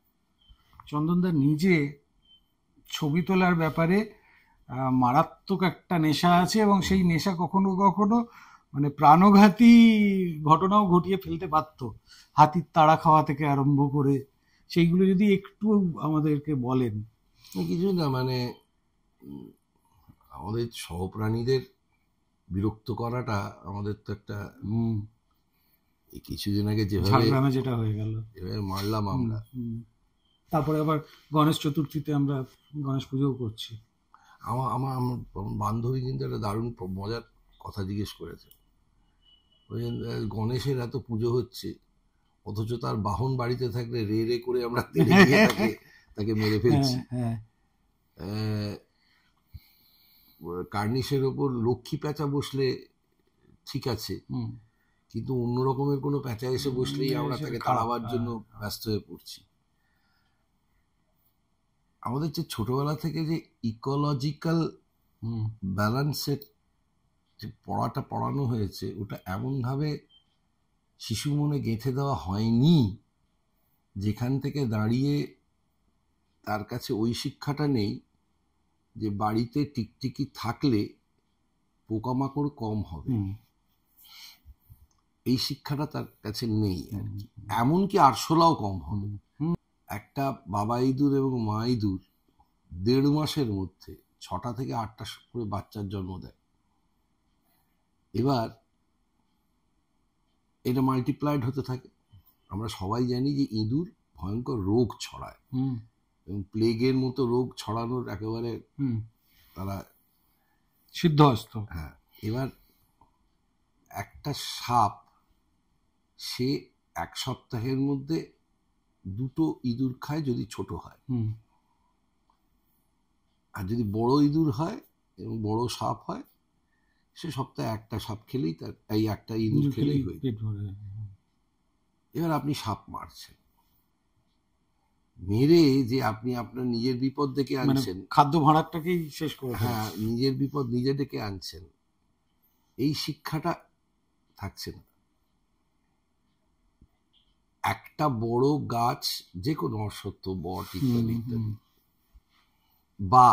চন্দনদা নিজে ছবি তোলার ব্যাপারে মারাত্মক একটা নেশা আছে এবং সেই নেশা কখনো কখনো মানে প্রাণঘাতী ঘটনাও ঘটিয়ে ফেলতে পারত হাতির তাড়া খাওয়া থেকে আরম্ভ করে সেইগুলো যদি একটু আমাদেরকে বলেন কিছু না মানে আমাদের সহপ্রাণীদের বিরক্ত করাটা আমাদের তো একটা কিছুদিন আগে যেভাবে যেটা হয়ে গেল এভাবে মারলাম আমরা তারপরে আবার গণেশ চতুর্থীতে আমরা গণেশ পুজোও করছি আমার আমার বান্ধবী কিন্তু একটা দারুণ মজার কথা জিজ্ঞেস করেছে ওই গণেশের এত পুজো হচ্ছে অথচ তার বাহন বাড়িতে থাকলে রে রে করে আমরা তাকে মেরে ফেলছি হ্যাঁ, হ্যাঁ। কার্নিশের ওপর লক্ষ্মী প্যাঁচা বসলে ঠিক আছে কিন্তু অন্য রকমের কোনো প্যাঁচা এসে বসলেই আমরা তাকে তাড়াবার হ্যাঁ। জন্য ব্যস্ত হয়ে পড়ছি আমাদের যে ছোটবেলা থেকে যে ইকোলজিক্যাল ব্যালেন্সের যে পড়াটা পড়ানো হয়েছে ওটা এমনভাবে শিশু মনে গেঁথে দেওয়া হয়নি যেখান থেকে দাঁড়িয়ে তার কাছে ওই শিক্ষাটা নেই যে বাড়িতে টিকটিকি থাকলে পোকামাকড় কম হবে এই শিক্ষাটা তার কাছে নেই আর কি এমনকি আরশোলাও কম হবে একটা বাবা ইঁদুর এবং মা ইঁদুর দেড় মাসের মধ্যে ছটা থেকে আটটা করে বাচ্চার জন্ম দেয় এবার এটা মাল্টিপ্লাইড হতে থাকে আমরা সবাই জানি যে ইঁদুর ভয়ঙ্কর রোগ ছড়ায় এবং প্লেগের মতো রোগ ছড়ানোর একেবারে তারা সিদ্ধহস্ত হ্যাঁ এবার একটা সাপ সে এক সপ্তাহের মধ্যে দুটো ইঁদুর খায় যদি ছোট হয় আর যদি বড় ইঁদুর হয় এবং বড় সাপ হয় সে সপ্তাহে একটা সাপ খেলেই তার এই একটা ইঁদুর খেলেই হয়ে এবার আপনি সাপ মারছেন মেরে যে আপনি আপনার নিজের বিপদ ডেকে মানে আনছেন খাদ্য ভাড়াটাকেই শেষ করে হ্যাঁ নিজের বিপদ নিজে ডেকে আনছেন এই শিক্ষাটা থাকছে না একটা বড় গাছ যে কোনো অসত্য বট ইত্যাদি বা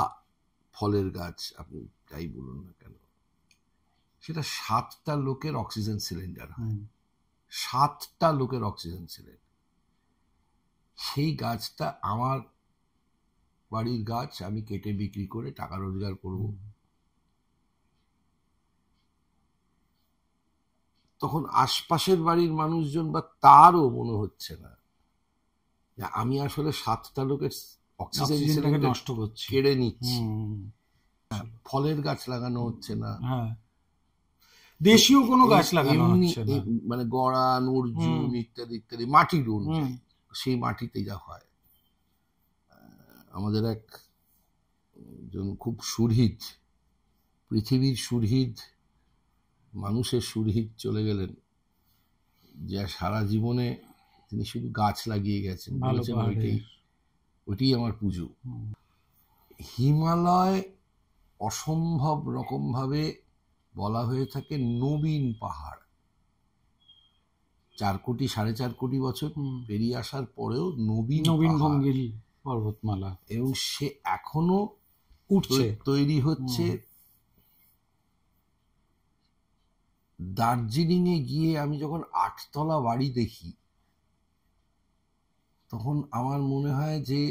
ফলের গাছ আপনি যাই বলুন না কেন সেটা সাতটা লোকের অক্সিজেন সিলিন্ডার সাতটা লোকের অক্সিজেন সিলিন্ডার সেই গাছটা আমার বাড়ির গাছ আমি কেটে বিক্রি করে টাকা রোজগার করব তখন আশপাশের বাড়ির মানুষজন বা তারও মনে হচ্ছে না আমি আসলে সাতটা লোকের অক্সিজেন নষ্ট করছি কেড়ে নিচ্ছি হ্যাঁ, ফলের গাছ লাগানো হচ্ছে না হ্যাঁ। দেশীয় কোনো গাছ লাগানো হচ্ছে না মানে গড়া নুরজুম ইত্যাদি ইত্যাদি মাটির সেই মাটিতে যা হয় আমাদের এক একজন খুব সুরহিত পৃথিবীর সুরহিত মানুষের সুরহিত চলে গেলেন যা সারা জীবনে তিনি শুধু গাছ লাগিয়ে গেছেন বলেছেন ওইটাই আমার পুজো হিমালয় অসম্ভব রকমভাবে বলা হয়ে থাকে নবীন পাহাড় চার কোটি সাড়ে চার কোটি বছর বেরিয়ে আসার পরেও নবীন নবীন পর্বতমালা এবং সে এখনো উঠছে তৈরি হচ্ছে দার্জিলিং এ গিয়ে আমি যখন আটতলা বাড়ি দেখি তখন আমার মনে হয় যে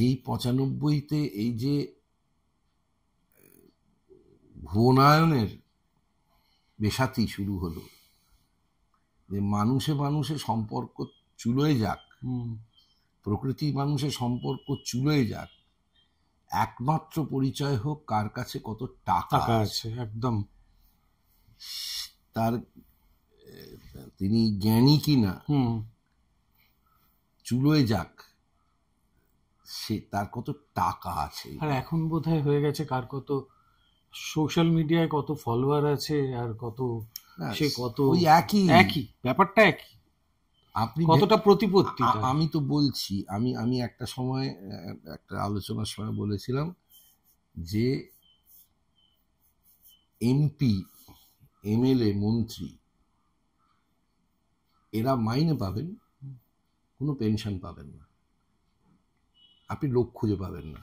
এই পঁচানব্বইতে এই যে ভুবনায়নের বেশাতি শুরু হলো যে মানুষে মানুষে সম্পর্ক চুলোয় যাক প্রকৃতি মানুষে সম্পর্ক চুলোয় যাক একমাত্র পরিচয় হোক কার কাছে কত টাকা আছে একদম তার তিনি জ্ঞানী কিনা চুলোয় যাক সে তার কত টাকা আছে আর এখন বোধহয় হয়ে গেছে কার কত সোশ্যাল মিডিয়ায় কত ফলোয়ার আছে আর কত সে কত ওই একই একই ব্যাপারটা একই আপনি কতটা প্রতিপত্তি আমি তো বলছি আমি আমি একটা সময় একটা আলোচনার সময় বলেছিলাম যে এমপি এমএলএ মন্ত্রী এরা মাইনে পাবেন কোনো পেনশন পাবেন না আপনি লোক খুঁজে পাবেন না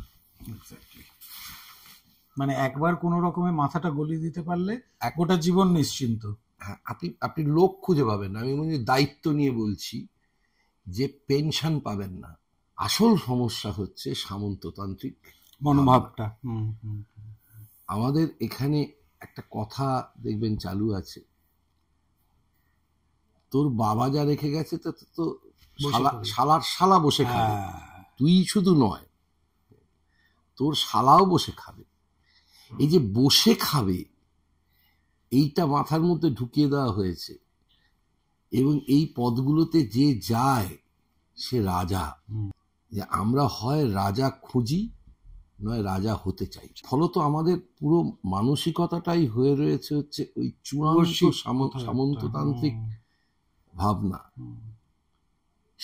মানে একবার কোনো রকমের মাথাটা গলিয়ে দিতে পারলে একটা জীবন নিশ্চিন্ত হ্যাঁ আপনি আপনি লোক খুঁজে পাবেন না আমি মনে দায়িত্ব নিয়ে বলছি যে পেনশন পাবেন না আসল সমস্যা হচ্ছে সামন্ততান্ত্রিক মনোভাবটা আমাদের এখানে একটা কথা দেখবেন চালু আছে তোর বাবা যা রেখে গেছে তা তো শালার শালা বসে হ্যাঁ, খাবে হ্যাঁ, হ্যাঁ। তুই শুধু নয় তোর শালাও বসে খাবে এই যে বসে খাবে এইটা মাথার মধ্যে ঢুকিয়ে দেওয়া হয়েছে এবং এই পদগুলোতে যে যায় সে রাজা যে আমরা হয় রাজা খুঁজি নয় রাজা হতে চাই ফলত আমাদের পুরো মানসিকতাটাই হয়ে রয়েছে হচ্ছে ওই চূড়ান্ত সামন্ততান্ত্রিক ভাবনা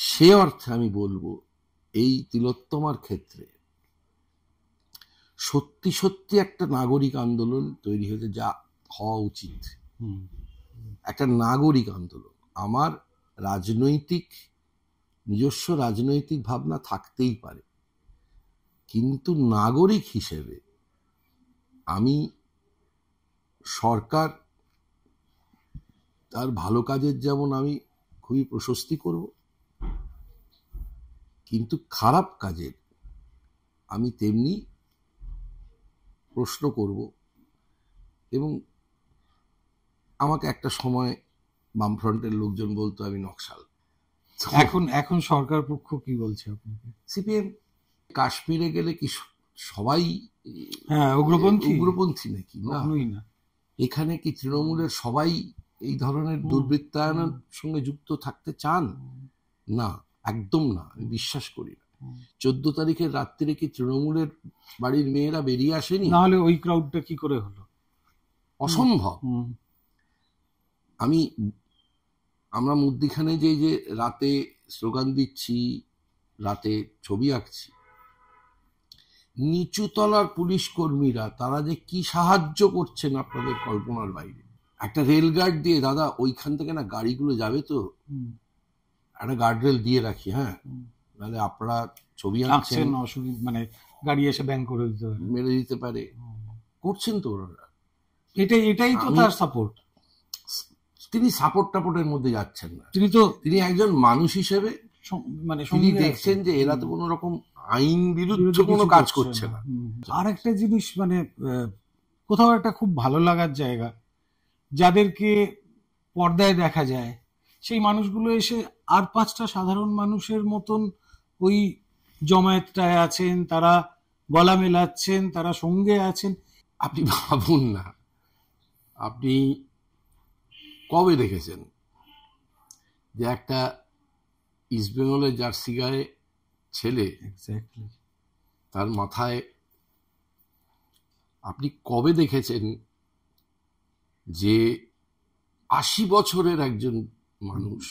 সে অর্থে আমি বলবো এই তিলোত্তমার ক্ষেত্রে সত্যি সত্যি একটা নাগরিক আন্দোলন তৈরি হয়েছে যা হওয়া উচিত একটা নাগরিক আন্দোলন আমার রাজনৈতিক নিজস্ব রাজনৈতিক ভাবনা থাকতেই পারে কিন্তু নাগরিক হিসেবে আমি সরকার তার ভালো কাজের যেমন আমি খুবই প্রশস্তি করব কিন্তু খারাপ কাজের আমি তেমনি প্রশ্ন করব এবং আমাকে একটা সময় বামফ্রন্টের লোকজন বলতো আমি নকশাল এখন এখন সরকার পক্ষ কি বলছে আপনাকে সিপিএম কাশ্মীরে গেলে কি সবাই হ্যাঁ উগ্রপন্থী উগ্রপন্থী নাকি না এখানে কি তৃণমূলের সবাই এই ধরনের দুর্বৃত্তায়নের সঙ্গে যুক্ত থাকতে চান না একদম না আমি বিশ্বাস করি না চোদ্দ তারিখের রাত্রিরে কি তৃণমূলের বাড়ির মেয়েরা বেরিয়ে আসেনি তাহলে ওই ক্রাউডটা কি করে হলো অসম্ভব আমি আমরা মধ্যিখানে যে যে রাতে স্লোগান দিচ্ছি রাতে ছবি আঁকছি নিচুতলার পুলিশ কর্মীরা তারা যে কি সাহায্য করছেন আপনাদের কল্পনার বাইরে একটা রেলগার্ড দিয়ে দাদা ওইখান থেকে না গাড়িগুলো যাবে তো একটা গার্ডরেল দিয়ে রাখি হ্যাঁ নাহলে আপনারা ছবি আঁকছেন অসুবিধা মানে গাড়ি এসে ব্যাং করে দিতে মেরে দিতে পারে করছেন তো ওরা এটাই এটাই তো তার সাপোর্ট তিনি সাপোর্ট টাপোর্টের মধ্যে যাচ্ছেন না তিনি তো তিনি একজন মানুষ হিসেবে মানে তিনি দেখছেন যে এরা তো কোনো রকম আইন বিরুদ্ধে কোনো কাজ করছে না আর একটা জিনিস মানে কোথাও একটা খুব ভালো লাগার জায়গা যাদেরকে পর্দায় দেখা যায় সেই মানুষগুলো এসে আর পাঁচটা সাধারণ মানুষের মতন ওই জমায়েতটায় আছেন তারা গলা মেলাচ্ছেন তারা সঙ্গে আছেন আপনি ভাবুন না আপনি কবে দেখেছেন যে একটা ইস্টবেঙ্গলের জার্সি গায়ে ছেলে তার মাথায় আপনি কবে দেখেছেন যে আশি বছরের একজন মানুষ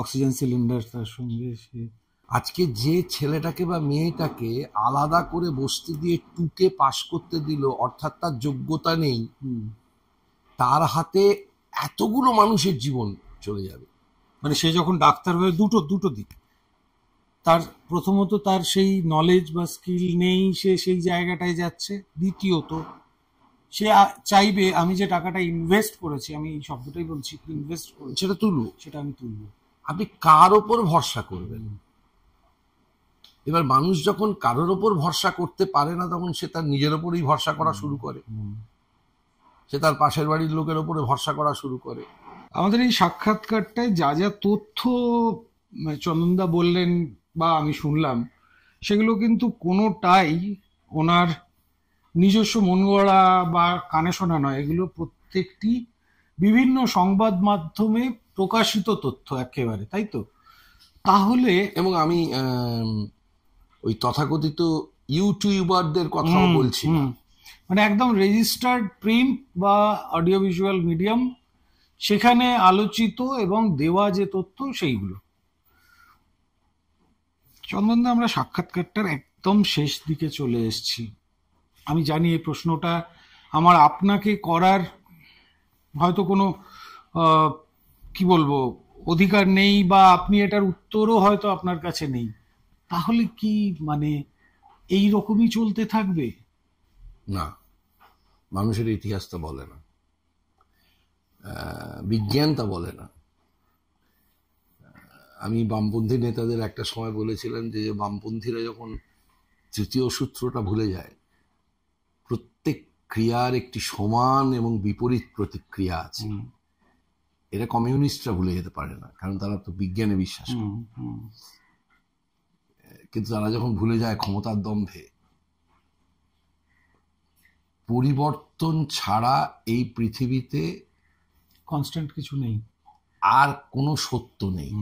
অক্সিজেন সিলিন্ডার তার সঙ্গে সে আজকে যে ছেলেটাকে বা মেয়েটাকে আলাদা করে বসতে দিয়ে টুকে পাশ করতে দিল অর্থাৎ তার যোগ্যতা নেই তার হাতে এতগুলো মানুষের জীবন চলে যাবে মানে সে যখন ডাক্তার হয়ে দুটো দুটো দিক তার প্রথমত তার সেই নলেজ বা স্কিল নেই সে সেই জায়গাটায় যাচ্ছে দ্বিতীয়ত সে চাইবে আমি যে টাকাটা ইনভেস্ট করেছি আমি এই শব্দটাই বলছি ইনভেস্ট করেছি সেটা তুলবো সেটা আমি তুলবো আপনি কার ওপর ভরসা করবেন এবার মানুষ যখন কারোর ওপর ভরসা করতে পারে না তখন সে তার নিজের ওপরই ভরসা করা শুরু করে সে তার পাশের বাড়ির লোকের ওপরে ভরসা করা শুরু করে আমাদের এই সাক্ষাৎকারটায় যা যা তথ্য চন্দনদা বললেন বা আমি শুনলাম সেগুলো কিন্তু কোনোটাই ওনার নিজস্ব মন গড়া বা কানে শোনা নয় এগুলো প্রত্যেকটি বিভিন্ন সংবাদ মাধ্যমে প্রকাশিত তথ্য একেবারে তাই তো তাহলে এবং আমি ওই তথাকথিত ইউটিউবারদের কথাও বলছি মানে একদম রেজিস্টার্ড প্রিন্ট বা অডিও ভিজুয়াল মিডিয়াম সেখানে আলোচিত এবং দেওয়া যে তথ্য সেইগুলো চন্দনদা আমরা সাক্ষাৎকারটার একদম শেষ দিকে চলে এসেছি আমি জানি এই প্রশ্নটা আমার আপনাকে করার হয়তো কোনো কি বলবো অধিকার নেই বা আপনি এটার উত্তরও হয়তো আপনার কাছে নেই তাহলে কি মানে এই রকমই চলতে থাকবে না মানুষের ইতিহাস তা বলে না বিজ্ঞান তা বলে না আমি বামপন্থী নেতাদের একটা সময় বলেছিলাম যে বামপন্থীরা যখন তৃতীয় সূত্রটা ভুলে যায় প্রত্যেক ক্রিয়ার একটি সমান এবং বিপরীত প্রতিক্রিয়া আছে এটা কমিউনিস্টরা ভুলে যেতে পারে না কারণ তারা তো বিজ্ঞানে বিশ্বাস করে কিন্তু তারা যখন ভুলে যায় ক্ষমতার দম্ভে পরিবর্তন ছাড়া এই পৃথিবীতে কনস্ট্যান্ট কিছু নেই আর কোনো সত্য নেই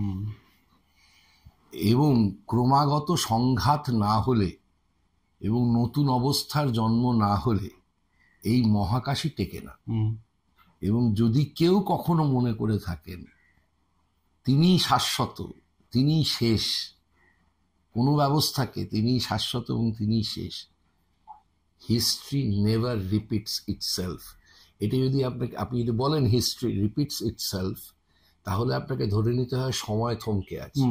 এবং ক্রমাগত সংঘাত না হলে এবং নতুন অবস্থার জন্ম না হলে এই মহাকাশই টেকে না এবং যদি কেউ কখনো মনে করে থাকেন তিনি শাশ্বত তিনি শেষ কোনো ব্যবস্থাকে তিনি শাশ্বত এবং তিনি শেষ হিস্ট্রি নেভার রিপিটস ইটসেলফ এটা যদি আপনাকে আপনি যদি বলেন হিস্ট্রি রিপিটস ইটসেলফ তাহলে আপনাকে ধরে নিতে হয় সময় থমকে আছে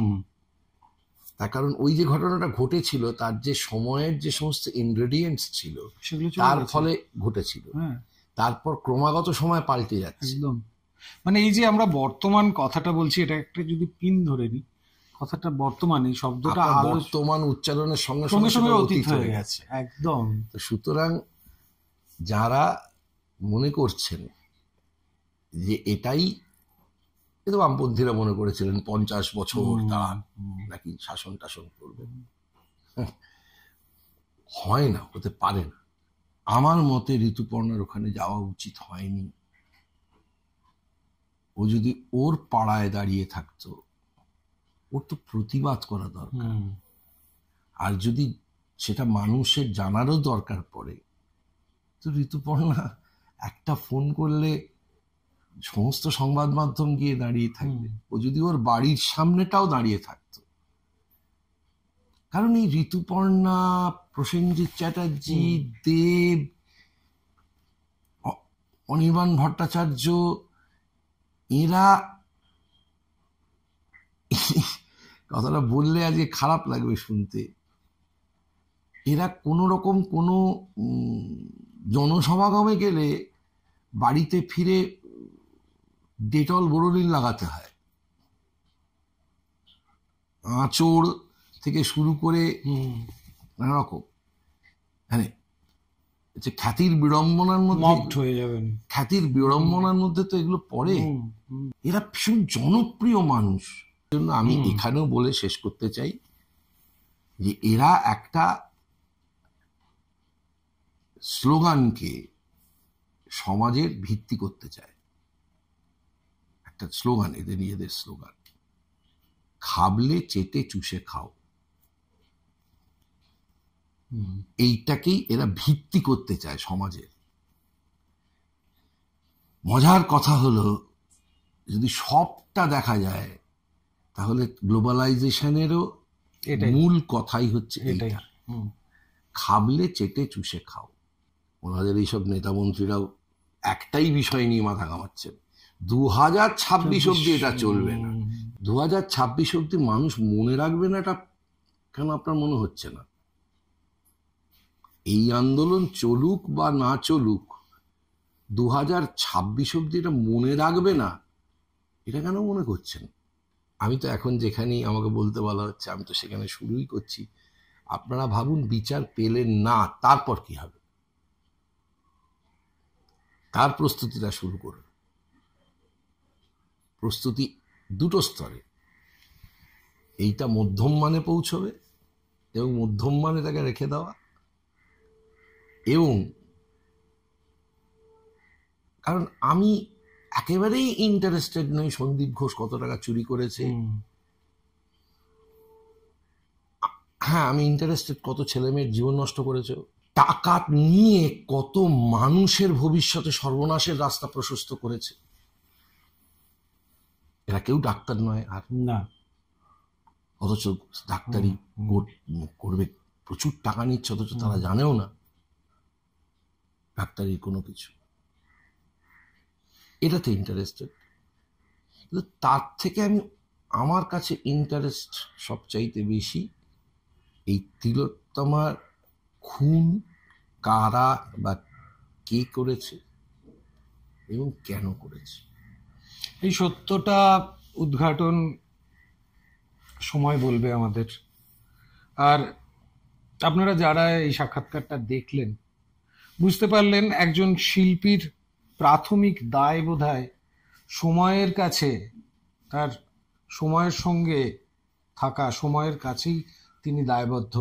তার কারণ ওই যে ঘটনাটা ঘটেছিল তার যে সময়ের যে সমস্ত ইনগ্রেডিয়েন্টস ছিল তার ফলে ঘটেছিল হ্যাঁ। তারপর ক্রমাগত সময় পাল্টে যাচ্ছে মানে এই যে আমরা বর্তমান কথাটা বলছি এটা একটা যদি পিন ধরে নিই কথাটা বর্তমানে শব্দটা বর্তমান উচ্চারণের সঙ্গে সঙ্গে সঙ্গে অতীত হয়ে গেছে একদম তো সুতরাং যারা মনে করছেন যে এটাই কিন্তু বামপন্থীরা মনে করেছিলেন পঞ্চাশ বছর তারা নাকি শাসন টাসন করবে হয় না হতে পারে না আমার মতে ঋতুপর্ণের ওখানে যাওয়া উচিত হয়নি ও যদি ওর পাড়ায় দাঁড়িয়ে থাকতো ওর তো প্রতিবাদ করা দরকার আর যদি সেটা মানুষের জানারও দরকার পড়ে তো ঋতুপর্ণা একটা ফোন করলে সমস্ত সংবাদ মাধ্যম গিয়ে দাঁড়িয়ে থাকবে ও যদি ওর বাড়ির সামনেটাও দাঁড়িয়ে থাকতো কারণ এই ঋতুপর্ণা প্রসেনজিৎ চ্যাটার্জি দেব অনির্বাণ ভট্টাচার্য এরা কথাটা বললে আজকে খারাপ লাগবে শুনতে এরা কোনো রকম কোনো জনসমাগমে গেলে বাড়িতে ফিরে ডেটল বোরোলিন লাগাতে হয় আঁচড় থেকে শুরু করে নানা রকম হ্যাঁ যে মানে খ্যাতির বিড়ম্বনার মধ্যে হয়ে যাবেন খ্যাতির বিড়ম্বনার মধ্যে তো এগুলো পড়ে এরা ভীষণ জনপ্রিয় মানুষ জন্য আমি এখানেও বলে শেষ করতে চাই যে এরা একটা স্লোগানকে সমাজের ভিত্তি করতে চায় একটা স্লোগান এদের নিজেদের স্লোগান খাবলে চেটে চুষে খাও এইটাকেই এরা ভিত্তি করতে চায় সমাজের মজার কথা হলো যদি সবটা দেখা যায় তাহলে গ্লোবালাইজেশনেরও মূল কথাই হচ্ছে এটাই খাবলে চেটে চুষে খাও ওনাদের এইসব নেতা মন্ত্রীরাও একটাই বিষয় নিয়ে মাথা ঘামাচ্ছেন দু হাজার ছাব্বিশ অব্দি এটা চলবে না দু হাজার ছাব্বিশ অব্দি মানুষ মনে রাখবে না এটা কেন আপনার মনে হচ্ছে না এই আন্দোলন চলুক বা না চলুক দু হাজার ছাব্বিশ অব্দি এটা মনে রাখবে না এটা কেন মনে করছেন আমি তো এখন যেখানেই আমাকে বলতে বলা হচ্ছে আমি তো সেখানে শুরুই করছি আপনারা ভাবুন বিচার পেলেন না তারপর কি হবে তার প্রস্তুতিটা শুরু করুন প্রস্তুতি দুটো স্তরে এইটা মধ্যম মানে পৌঁছবে এবং মধ্যম মানে তাকে রেখে দেওয়া এবং কারণ আমি একেবারেই ইন্টারেস্টেড নই সন্দীপ ঘোষ কত টাকা চুরি করেছে হ্যাঁ আমি ইন্টারেস্টেড কত ছেলে মেয়ের জীবন নষ্ট করেছে টাকা নিয়ে কত মানুষের ভবিষ্যতে সর্বনাশের রাস্তা প্রশস্ত করেছে এরা কেউ ডাক্তার নয় আর না অথচ ডাক্তারি করবে প্রচুর টাকা নিচ্ছে অথচ তারা জানেও না ডাক্তারি কোনো কিছু এটাতে ইন্টারেস্টেড কিন্তু তার থেকে আমি আমার কাছে ইন্টারেস্ট সবচাইতে বেশি এই তিলোত্তমার খুন কারা বা কে করেছে এবং কেন করেছে এই সত্যটা উদ্ঘাটন সময় বলবে আমাদের আর আপনারা যারা এই সাক্ষাৎকারটা দেখলেন বুঝতে পারলেন একজন শিল্পীর প্রাথমিক দায় বোধ সময়ের কাছে তার সময়ের সঙ্গে থাকা সময়ের কাছেই তিনি দায়বদ্ধ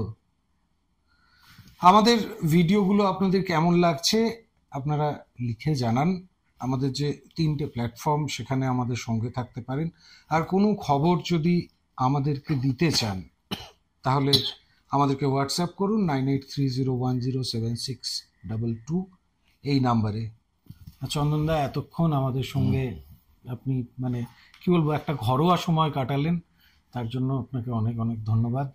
আমাদের ভিডিওগুলো আপনাদের কেমন লাগছে আপনারা লিখে জানান আমাদের যে তিনটে প্ল্যাটফর্ম সেখানে আমাদের সঙ্গে থাকতে পারেন আর কোনো খবর যদি আমাদেরকে দিতে চান তাহলে আমাদেরকে হোয়াটসঅ্যাপ করুন nine eight three zero one zero seven six double two এই নাম্বারে চন্দনদা এতক্ষণ আমাদের সঙ্গে আপনি মানে কি বলবো একটা ঘরোয়া সময় কাটালেন তার জন্য আপনাকে অনেক অনেক ধন্যবাদ